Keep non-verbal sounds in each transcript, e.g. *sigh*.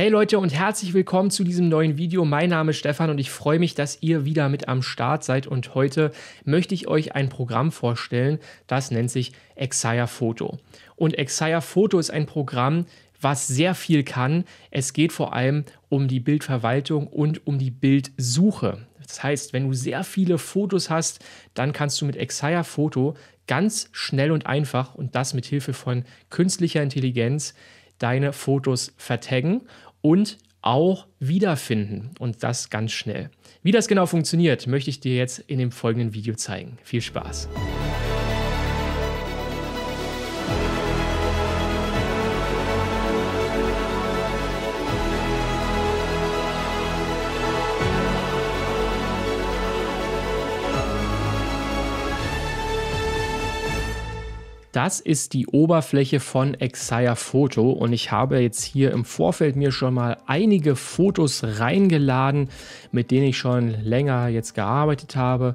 Hey Leute und herzlich willkommen zu diesem neuen Video. Mein Name ist Stefan und ich freue mich, dass ihr wieder mit am Start seid und heute möchte ich euch ein Programm vorstellen, das nennt sich Exire Photo. Und Exire Photo ist ein Programm, was sehr viel kann. Es geht vor allem um die Bildverwaltung und um die Bildsuche. Das heißt, wenn du sehr viele Fotos hast, dann kannst du mit Exire Photo ganz schnell und einfach und das mit Hilfe von künstlicher Intelligenz deine Fotos vertaggen und auch wiederfinden und das ganz schnell. Wie das genau funktioniert, möchte ich dir jetzt in dem folgenden Video zeigen. Viel Spaß! Das ist die Oberfläche von Exire Photo und ich habe jetzt hier im Vorfeld mir schon mal einige Fotos reingeladen, mit denen ich schon länger jetzt gearbeitet habe.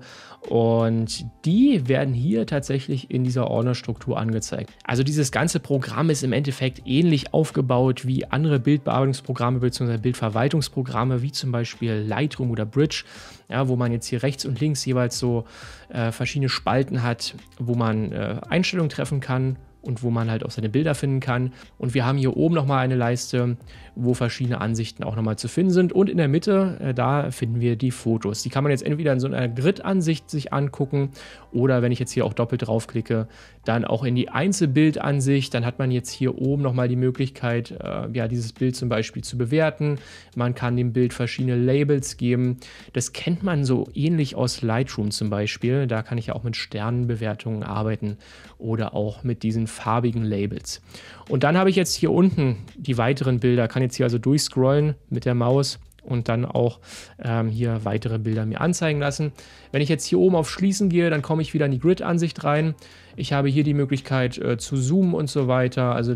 Und die werden hier tatsächlich in dieser Ordnerstruktur angezeigt. Also dieses ganze Programm ist im Endeffekt ähnlich aufgebaut wie andere Bildbearbeitungsprogramme bzw. Bildverwaltungsprogramme, wie zum Beispiel Lightroom oder Bridge, ja, wo man jetzt hier rechts und links jeweils so äh, verschiedene Spalten hat, wo man äh, Einstellungen treffen kann und wo man halt auch seine Bilder finden kann. Und wir haben hier oben nochmal eine Leiste, wo verschiedene Ansichten auch nochmal zu finden sind. Und in der Mitte, äh, da finden wir die Fotos. Die kann man jetzt entweder in so einer Grid-Ansicht sich angucken oder wenn ich jetzt hier auch doppelt draufklicke, dann auch in die Einzelbildansicht. Dann hat man jetzt hier oben nochmal die Möglichkeit, äh, ja, dieses Bild zum Beispiel zu bewerten. Man kann dem Bild verschiedene Labels geben. Das kennt man so ähnlich aus Lightroom zum Beispiel. Da kann ich ja auch mit Sternenbewertungen arbeiten oder auch mit diesen farbigen Labels. Und dann habe ich jetzt hier unten die weiteren Bilder, kann jetzt hier also durchscrollen mit der Maus und dann auch ähm, hier weitere Bilder mir anzeigen lassen. Wenn ich jetzt hier oben auf Schließen gehe, dann komme ich wieder in die Grid-Ansicht rein. Ich habe hier die Möglichkeit äh, zu zoomen und so weiter. Also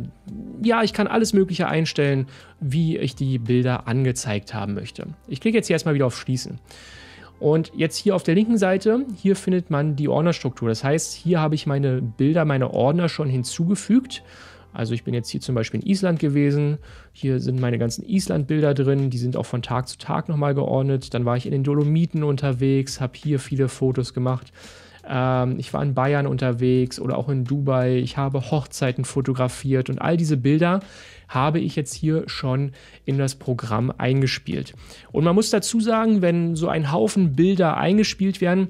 ja, ich kann alles Mögliche einstellen, wie ich die Bilder angezeigt haben möchte. Ich klicke jetzt hier erstmal wieder auf Schließen. Und jetzt hier auf der linken Seite, hier findet man die Ordnerstruktur. Das heißt, hier habe ich meine Bilder, meine Ordner schon hinzugefügt. Also ich bin jetzt hier zum Beispiel in Island gewesen. Hier sind meine ganzen Island-Bilder drin. Die sind auch von Tag zu Tag nochmal geordnet. Dann war ich in den Dolomiten unterwegs, habe hier viele Fotos gemacht. Ähm, ich war in Bayern unterwegs oder auch in Dubai. Ich habe Hochzeiten fotografiert und all diese Bilder habe ich jetzt hier schon in das Programm eingespielt. Und man muss dazu sagen, wenn so ein Haufen Bilder eingespielt werden,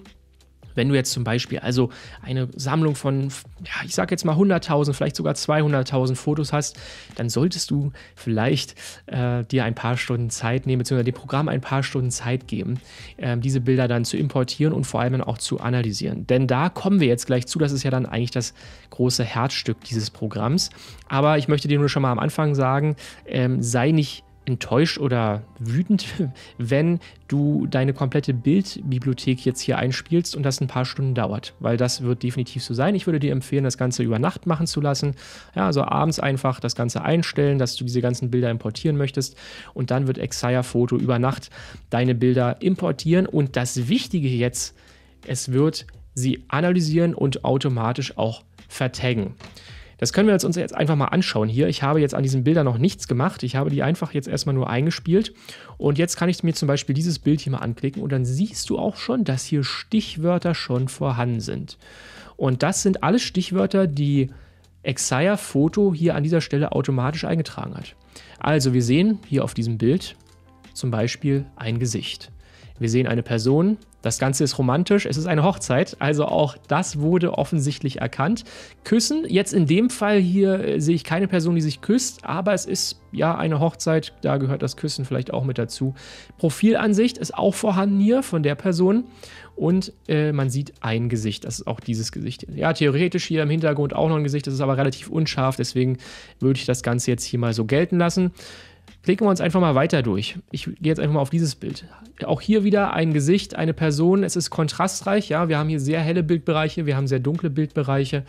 wenn du jetzt zum Beispiel also eine Sammlung von, ja, ich sag jetzt mal 100.000, vielleicht sogar 200.000 Fotos hast, dann solltest du vielleicht äh, dir ein paar Stunden Zeit nehmen, beziehungsweise dem Programm ein paar Stunden Zeit geben, äh, diese Bilder dann zu importieren und vor allem dann auch zu analysieren. Denn da kommen wir jetzt gleich zu, das ist ja dann eigentlich das große Herzstück dieses Programms. Aber ich möchte dir nur schon mal am Anfang sagen, ähm, sei nicht enttäuscht oder wütend, *laughs* wenn du deine komplette Bildbibliothek jetzt hier einspielst und das ein paar Stunden dauert, weil das wird definitiv so sein. Ich würde dir empfehlen, das Ganze über Nacht machen zu lassen. Ja, also abends einfach das Ganze einstellen, dass du diese ganzen Bilder importieren möchtest und dann wird Exire Photo über Nacht deine Bilder importieren und das Wichtige jetzt, es wird sie analysieren und automatisch auch vertaggen. Das können wir uns jetzt einfach mal anschauen hier. Ich habe jetzt an diesen Bildern noch nichts gemacht. Ich habe die einfach jetzt erstmal nur eingespielt. Und jetzt kann ich mir zum Beispiel dieses Bild hier mal anklicken und dann siehst du auch schon, dass hier Stichwörter schon vorhanden sind. Und das sind alle Stichwörter, die Exire Foto hier an dieser Stelle automatisch eingetragen hat. Also wir sehen hier auf diesem Bild zum Beispiel ein Gesicht. Wir sehen eine Person. Das Ganze ist romantisch. Es ist eine Hochzeit. Also auch das wurde offensichtlich erkannt. Küssen. Jetzt in dem Fall hier äh, sehe ich keine Person, die sich küsst. Aber es ist ja eine Hochzeit. Da gehört das Küssen vielleicht auch mit dazu. Profilansicht ist auch vorhanden hier von der Person. Und äh, man sieht ein Gesicht. Das ist auch dieses Gesicht. Ja, theoretisch hier im Hintergrund auch noch ein Gesicht. Das ist aber relativ unscharf. Deswegen würde ich das Ganze jetzt hier mal so gelten lassen. Klicken wir uns einfach mal weiter durch. Ich gehe jetzt einfach mal auf dieses Bild. Auch hier wieder ein Gesicht, eine Person. Es ist kontrastreich. Ja, wir haben hier sehr helle Bildbereiche, wir haben sehr dunkle Bildbereiche.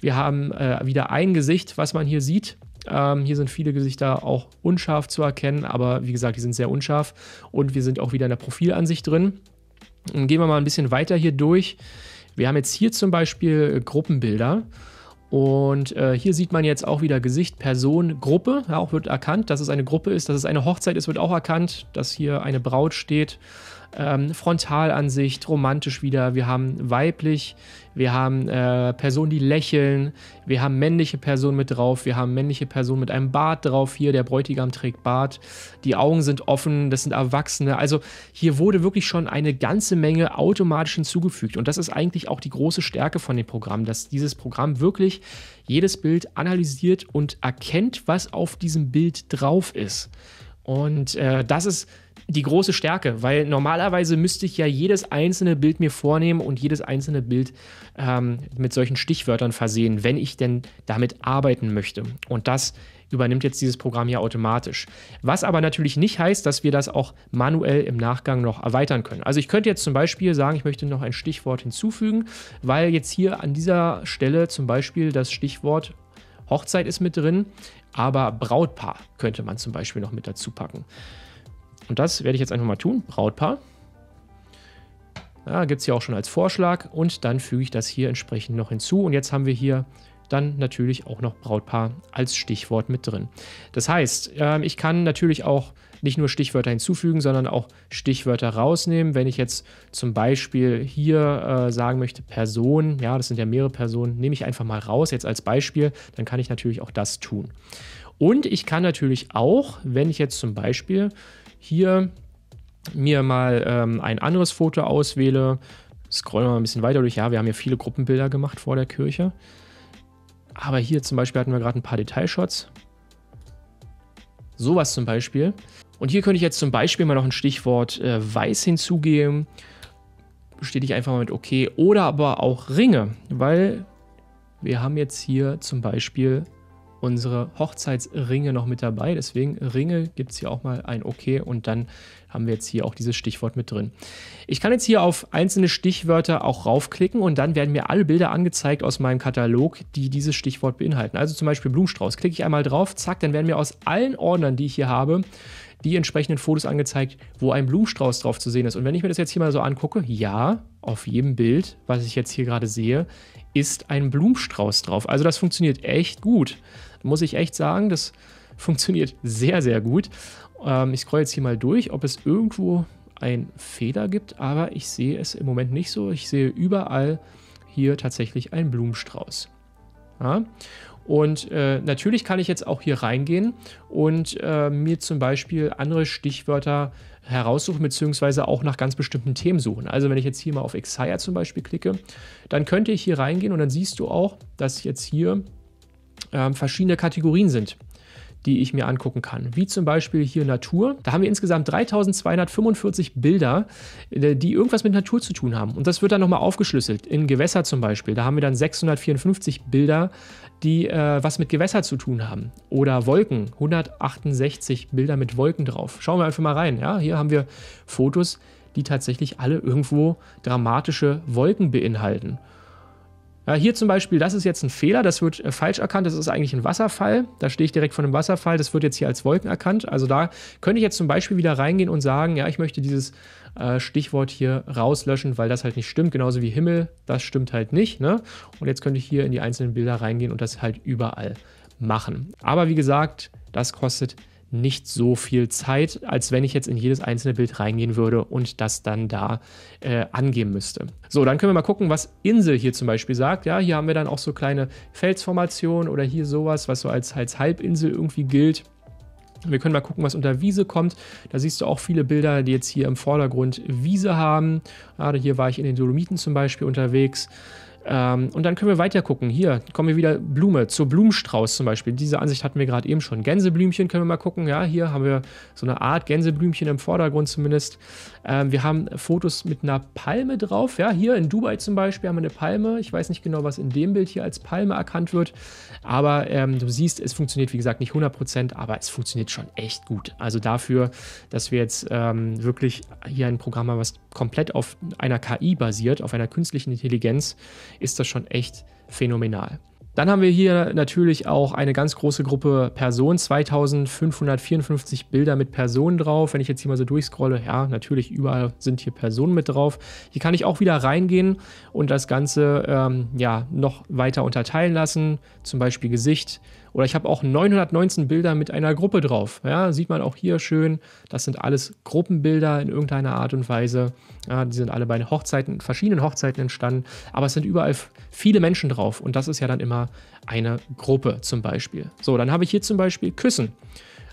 Wir haben äh, wieder ein Gesicht, was man hier sieht. Ähm, hier sind viele Gesichter auch unscharf zu erkennen, aber wie gesagt, die sind sehr unscharf. Und wir sind auch wieder in der Profilansicht drin. Dann gehen wir mal ein bisschen weiter hier durch. Wir haben jetzt hier zum Beispiel Gruppenbilder. Und äh, hier sieht man jetzt auch wieder Gesicht, Person, Gruppe. Ja, auch wird erkannt, dass es eine Gruppe ist, dass es eine Hochzeit ist, wird auch erkannt, dass hier eine Braut steht ähm, Frontalansicht, romantisch wieder. Wir haben weiblich, wir haben äh, Personen, die lächeln, wir haben männliche Personen mit drauf, wir haben männliche Personen mit einem Bart drauf. Hier, der Bräutigam trägt Bart, die Augen sind offen, das sind Erwachsene. Also hier wurde wirklich schon eine ganze Menge automatisch hinzugefügt. Und das ist eigentlich auch die große Stärke von dem Programm, dass dieses Programm wirklich jedes Bild analysiert und erkennt, was auf diesem Bild drauf ist. Und äh, das ist die große Stärke, weil normalerweise müsste ich ja jedes einzelne Bild mir vornehmen und jedes einzelne Bild ähm, mit solchen Stichwörtern versehen, wenn ich denn damit arbeiten möchte. Und das übernimmt jetzt dieses Programm ja automatisch. Was aber natürlich nicht heißt, dass wir das auch manuell im Nachgang noch erweitern können. Also ich könnte jetzt zum Beispiel sagen, ich möchte noch ein Stichwort hinzufügen, weil jetzt hier an dieser Stelle zum Beispiel das Stichwort Hochzeit ist mit drin, aber Brautpaar könnte man zum Beispiel noch mit dazu packen. Und das werde ich jetzt einfach mal tun. Brautpaar. Ja, Gibt es hier auch schon als Vorschlag. Und dann füge ich das hier entsprechend noch hinzu. Und jetzt haben wir hier dann natürlich auch noch Brautpaar als Stichwort mit drin. Das heißt, ähm, ich kann natürlich auch nicht nur Stichwörter hinzufügen, sondern auch Stichwörter rausnehmen. Wenn ich jetzt zum Beispiel hier äh, sagen möchte, Person, ja, das sind ja mehrere Personen, nehme ich einfach mal raus jetzt als Beispiel, dann kann ich natürlich auch das tun. Und ich kann natürlich auch, wenn ich jetzt zum Beispiel hier mir mal ähm, ein anderes Foto auswähle, scrollen wir mal ein bisschen weiter durch. Ja, wir haben hier viele Gruppenbilder gemacht vor der Kirche. Aber hier zum Beispiel hatten wir gerade ein paar Detailshots. Sowas zum Beispiel. Und hier könnte ich jetzt zum Beispiel mal noch ein Stichwort äh, weiß hinzugeben. Bestätige ich einfach mal mit OK. Oder aber auch Ringe, weil wir haben jetzt hier zum Beispiel unsere Hochzeitsringe noch mit dabei. Deswegen Ringe gibt es hier auch mal ein OK und dann haben wir jetzt hier auch dieses Stichwort mit drin. Ich kann jetzt hier auf einzelne Stichwörter auch raufklicken und dann werden mir alle Bilder angezeigt aus meinem Katalog, die dieses Stichwort beinhalten. Also zum Beispiel Blumenstrauß. Klicke ich einmal drauf, zack, dann werden mir aus allen Ordnern, die ich hier habe, die entsprechenden Fotos angezeigt, wo ein Blumenstrauß drauf zu sehen ist. Und wenn ich mir das jetzt hier mal so angucke, ja, auf jedem Bild, was ich jetzt hier gerade sehe, ist ein Blumenstrauß drauf. Also das funktioniert echt gut. Muss ich echt sagen, das *laughs* funktioniert sehr, sehr gut. Ähm, ich scroll jetzt hier mal durch, ob es irgendwo einen Fehler gibt, aber ich sehe es im Moment nicht so. Ich sehe überall hier tatsächlich einen Blumenstrauß. Ja? Und äh, natürlich kann ich jetzt auch hier reingehen und äh, mir zum Beispiel andere Stichwörter heraussuchen, beziehungsweise auch nach ganz bestimmten Themen suchen. Also wenn ich jetzt hier mal auf Exire zum Beispiel klicke, dann könnte ich hier reingehen und dann siehst du auch, dass jetzt hier äh, verschiedene Kategorien sind die ich mir angucken kann. Wie zum Beispiel hier Natur. Da haben wir insgesamt 3245 Bilder, äh, die irgendwas mit Natur zu tun haben. Und das wird dann nochmal aufgeschlüsselt. In Gewässer zum Beispiel. Da haben wir dann 654 Bilder, die äh, was mit Gewässer zu tun haben. Oder Wolken. 168 Bilder mit Wolken drauf. Schauen wir einfach mal rein. Ja? Hier haben wir Fotos, die tatsächlich alle irgendwo dramatische Wolken beinhalten. Ja, hier zum Beispiel, das ist jetzt ein Fehler, das wird äh, falsch erkannt, das ist eigentlich ein Wasserfall. Da stehe ich direkt von einem Wasserfall, das wird jetzt hier als Wolken erkannt. Also da könnte ich jetzt zum Beispiel wieder reingehen und sagen, ja, ich möchte dieses äh, Stichwort hier rauslöschen, weil das halt nicht stimmt. Genauso wie Himmel, das stimmt halt nicht. Ne? Und jetzt könnte ich hier in die einzelnen Bilder reingehen und das halt überall machen. Aber wie gesagt, das kostet nicht so viel Zeit, als wenn ich jetzt in jedes einzelne Bild reingehen würde und das dann da äh, angeben müsste. So, dann können wir mal gucken, was Insel hier zum Beispiel sagt. Ja, hier haben wir dann auch so kleine Felsformationen oder hier sowas, was so als, als Halbinsel irgendwie gilt. Wir können mal gucken, was unter Wiese kommt. Da siehst du auch viele Bilder, die jetzt hier im Vordergrund Wiese haben. Gerade hier war ich in den Dolomiten zum Beispiel unterwegs. Ähm, und dann können wir weiter gucken. Hier kommen wir wieder Blume, zur Blumenstrauß zum Beispiel. Diese Ansicht hatten wir gerade eben schon. Gänseblümchen können wir mal gucken. Ja, hier haben wir so eine Art Gänseblümchen im Vordergrund zumindest. Ähm, wir haben Fotos mit einer Palme drauf. Ja, hier in Dubai zum Beispiel haben wir eine Palme. Ich weiß nicht genau, was in dem Bild hier als Palme erkannt wird. Aber ähm, du siehst, es funktioniert, wie gesagt, nicht 100%, aber es funktioniert schon echt gut. Also dafür, dass wir jetzt ähm, wirklich hier ein Programm haben, was komplett auf einer KI basiert, auf einer künstlichen Intelligenz, ist das schon echt phänomenal. Dann haben wir hier natürlich auch eine ganz große Gruppe Personen, 2554 Bilder mit Personen drauf. Wenn ich jetzt hier mal so durchscrolle, ja, natürlich überall sind hier Personen mit drauf. Hier kann ich auch wieder reingehen und das Ganze ähm, ja, noch weiter unterteilen lassen, zum Beispiel Gesicht. Oder ich habe auch 919 Bilder mit einer Gruppe drauf. Ja, sieht man auch hier schön, das sind alles Gruppenbilder in irgendeiner Art und Weise. Ja, die sind alle bei Hochzeiten, verschiedenen Hochzeiten entstanden, aber es sind überall viele Menschen drauf und das ist ja dann immer unter einer Gruppe zum Beispiel. So, dann habe ich hier zum Beispiel Küssen.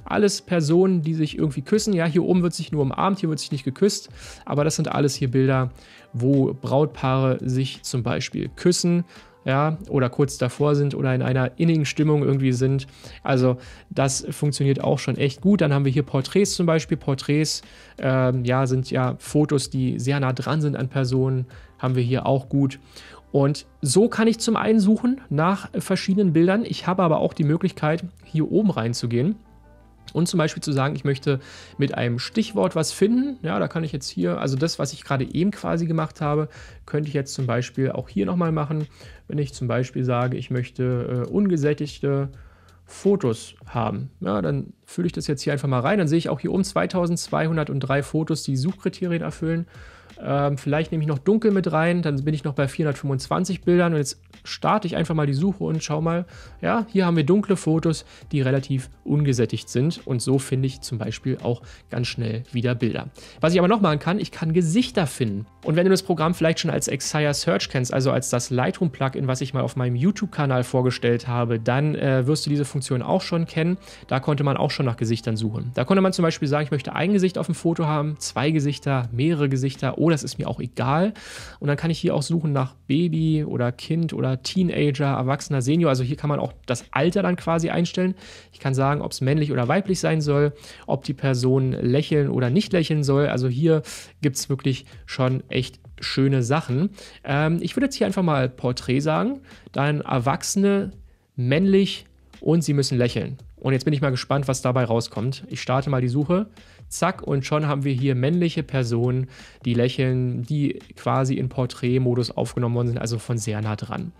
Alles Personen, die sich irgendwie küssen. Ja, hier oben wird sich nur umarmt, hier wird sich nicht geküsst. Aber das sind alles hier Bilder, wo Brautpaare sich zum Beispiel küssen ja, oder kurz davor sind oder in einer innigen Stimmung irgendwie sind. Also das funktioniert auch schon echt gut. Dann haben wir hier Porträts zum Beispiel. Porträts ähm, ja, sind ja Fotos, die sehr nah dran sind an Personen, haben wir hier auch gut. Und so kann ich zum einen suchen nach verschiedenen Bildern. Ich habe aber auch die Möglichkeit, hier oben reinzugehen und zum Beispiel zu sagen, ich möchte mit einem Stichwort was finden. Ja, da kann ich jetzt hier, also das, was ich gerade eben quasi gemacht habe, könnte ich jetzt zum Beispiel auch hier nochmal machen. Wenn ich zum Beispiel sage, ich möchte äh, ungesättigte Fotos haben. Ja, dann fülle ich das jetzt hier einfach mal rein. Dann sehe ich auch hier oben 2203 Fotos, die Suchkriterien erfüllen. Ähm, vielleicht nehme ich noch dunkel mit rein, dann bin ich noch bei 425 Bildern. Und jetzt starte ich einfach mal die Suche und schau mal, ja, hier haben wir dunkle Fotos, die relativ ungesättigt sind. Und so finde ich zum Beispiel auch ganz schnell wieder Bilder. Was ich aber noch machen kann, ich kann Gesichter finden. Und wenn du das Programm vielleicht schon als Exire Search kennst, also als das Lightroom-Plugin, was ich mal auf meinem YouTube-Kanal vorgestellt habe, dann äh, wirst du diese Funktion auch schon kennen. Da konnte man auch schon nach Gesichtern suchen. Da konnte man zum Beispiel sagen, ich möchte ein Gesicht auf dem Foto haben, zwei Gesichter, mehrere Gesichter oder das ist mir auch egal. Und dann kann ich hier auch suchen nach Baby oder Kind oder Teenager, Erwachsener, Senior. Also hier kann man auch das Alter dann quasi einstellen. Ich kann sagen, ob es männlich oder weiblich sein soll, ob die Person lächeln oder nicht lächeln soll. Also hier gibt es wirklich schon echt schöne Sachen. Ähm, ich würde jetzt hier einfach mal Porträt sagen. Dann Erwachsene, männlich und sie müssen lächeln. Und jetzt bin ich mal gespannt, was dabei rauskommt. Ich starte mal die Suche zack, und schon haben wir hier männliche Personen, die lächeln, die quasi in Porträtmodus aufgenommen worden sind, also von sehr nah dran.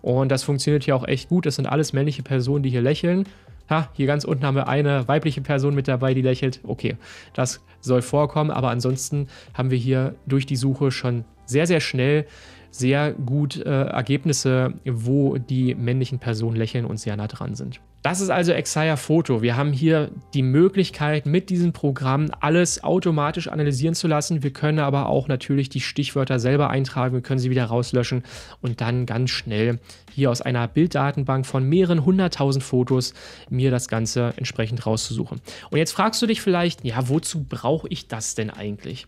Und das funktioniert hier auch echt gut. Das sind alles männliche Personen, die hier lächeln. Ha, hier ganz unten haben wir eine weibliche Person mit dabei, die lächelt. Okay, das soll vorkommen, aber ansonsten haben wir hier durch die Suche schon sehr, sehr schnell sehr gut äh, Ergebnisse, wo die männlichen Personen lächeln und sehr nah dran sind. Das ist also Exire Photo. Wir haben hier die Möglichkeit, mit diesem Programm alles automatisch analysieren zu lassen. Wir können aber auch natürlich die Stichwörter selber eintragen, wir können sie wieder rauslöschen und dann ganz schnell hier aus einer Bilddatenbank von mehreren hunderttausend Fotos mir das Ganze entsprechend rauszusuchen. Und jetzt fragst du dich vielleicht, ja, wozu brauche ich das denn eigentlich?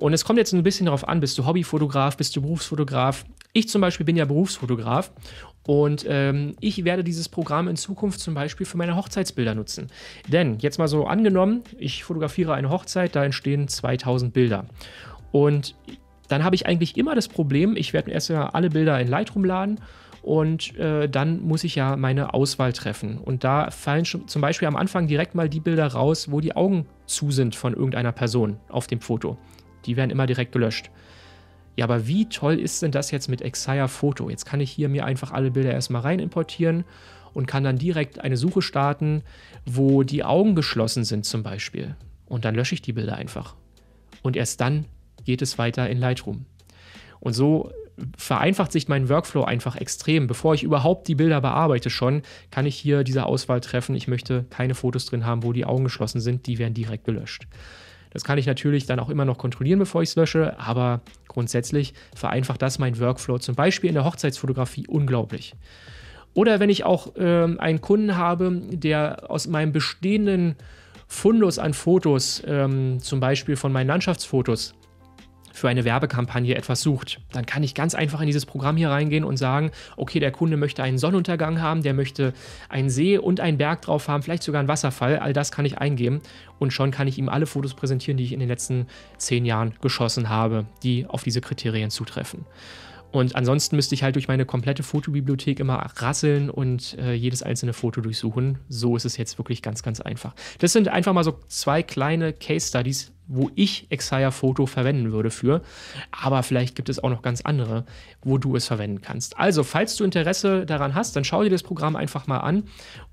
Und es kommt jetzt ein bisschen darauf an, bist du Hobbyfotograf, bist du Berufsfotograf. Ich zum Beispiel bin ja Berufsfotograf und ähm, ich werde dieses Programm in Zukunft zum Beispiel für meine Hochzeitsbilder nutzen. Denn jetzt mal so angenommen, ich fotografiere eine Hochzeit, da entstehen 2000 Bilder. Und dann habe ich eigentlich immer das Problem, ich werde erst mal alle Bilder in Lightroom laden und äh, dann muss ich ja meine Auswahl treffen. Und da fallen schon zum Beispiel am Anfang direkt mal die Bilder raus, wo die Augen zu sind von irgendeiner Person auf dem Foto. Die werden immer direkt gelöscht. Ja, aber wie toll ist denn das jetzt mit Exire Photo? Jetzt kann ich hier mir einfach alle Bilder erstmal rein importieren und kann dann direkt eine Suche starten, wo die Augen geschlossen sind zum Beispiel. Und dann lösche ich die Bilder einfach. Und erst dann geht es weiter in Lightroom. Und so vereinfacht sich mein Workflow einfach extrem. Bevor ich überhaupt die Bilder bearbeite schon, kann ich hier diese Auswahl treffen. Ich möchte keine Fotos drin haben, wo die Augen geschlossen sind. Die werden direkt gelöscht. Das kann ich natürlich dann auch immer noch kontrollieren, bevor ich es lösche, aber grundsätzlich vereinfacht das meinen Workflow zum Beispiel in der Hochzeitsfotografie unglaublich. Oder wenn ich auch ähm, einen Kunden habe, der aus meinem bestehenden Fundus an Fotos, ähm, zum Beispiel von meinen Landschaftsfotos, für eine Werbekampagne etwas sucht, dann kann ich ganz einfach in dieses Programm hier reingehen und sagen, okay, der Kunde möchte einen Sonnenuntergang haben, der möchte einen See und einen Berg drauf haben, vielleicht sogar einen Wasserfall, all das kann ich eingeben und schon kann ich ihm alle Fotos präsentieren, die ich in den letzten zehn Jahren geschossen habe, die auf diese Kriterien zutreffen. Und ansonsten müsste ich halt durch meine komplette Fotobibliothek immer rasseln und äh, jedes einzelne Foto durchsuchen. So ist es jetzt wirklich ganz, ganz einfach. Das sind einfach mal so zwei kleine Case Studies, wo ich Exire Photo verwenden würde für. Aber vielleicht gibt es auch noch ganz andere, wo du es verwenden kannst. Also, falls du Interesse daran hast, dann schau dir das Programm einfach mal an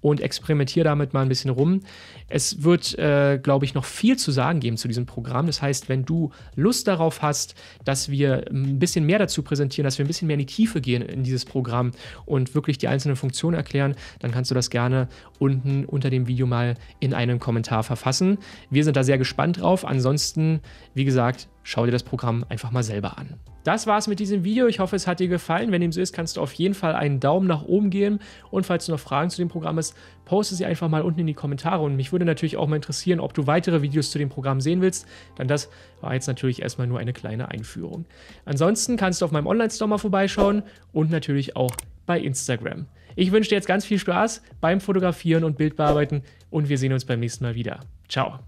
und experimentiere damit mal ein bisschen rum. Es wird, äh, glaube ich, noch viel zu sagen geben zu diesem Programm. Das heißt, wenn du Lust darauf hast, dass wir ein bisschen mehr dazu präsentieren, dass wir ein bisschen mehr in die Tiefe gehen in dieses Programm und wirklich die einzelnen Funktionen erklären, dann kannst du das gerne unten unter dem Video mal in einem Kommentar verfassen. Wir sind da sehr gespannt drauf. Ansonsten Ansonsten, wie gesagt, schau dir das Programm einfach mal selber an. Das war's mit diesem Video. Ich hoffe, es hat dir gefallen. Wenn dem so ist, kannst du auf jeden Fall einen Daumen nach oben geben. Und falls du noch Fragen zu dem Programm hast, poste sie einfach mal unten in die Kommentare. Und mich würde natürlich auch mal interessieren, ob du weitere Videos zu dem Programm sehen willst. Denn das war jetzt natürlich erstmal nur eine kleine Einführung. Ansonsten kannst du auf meinem Online-Store mal vorbeischauen und natürlich auch bei Instagram. Ich wünsche dir jetzt ganz viel Spaß beim Fotografieren und Bildbearbeiten und wir sehen uns beim nächsten Mal wieder. Ciao.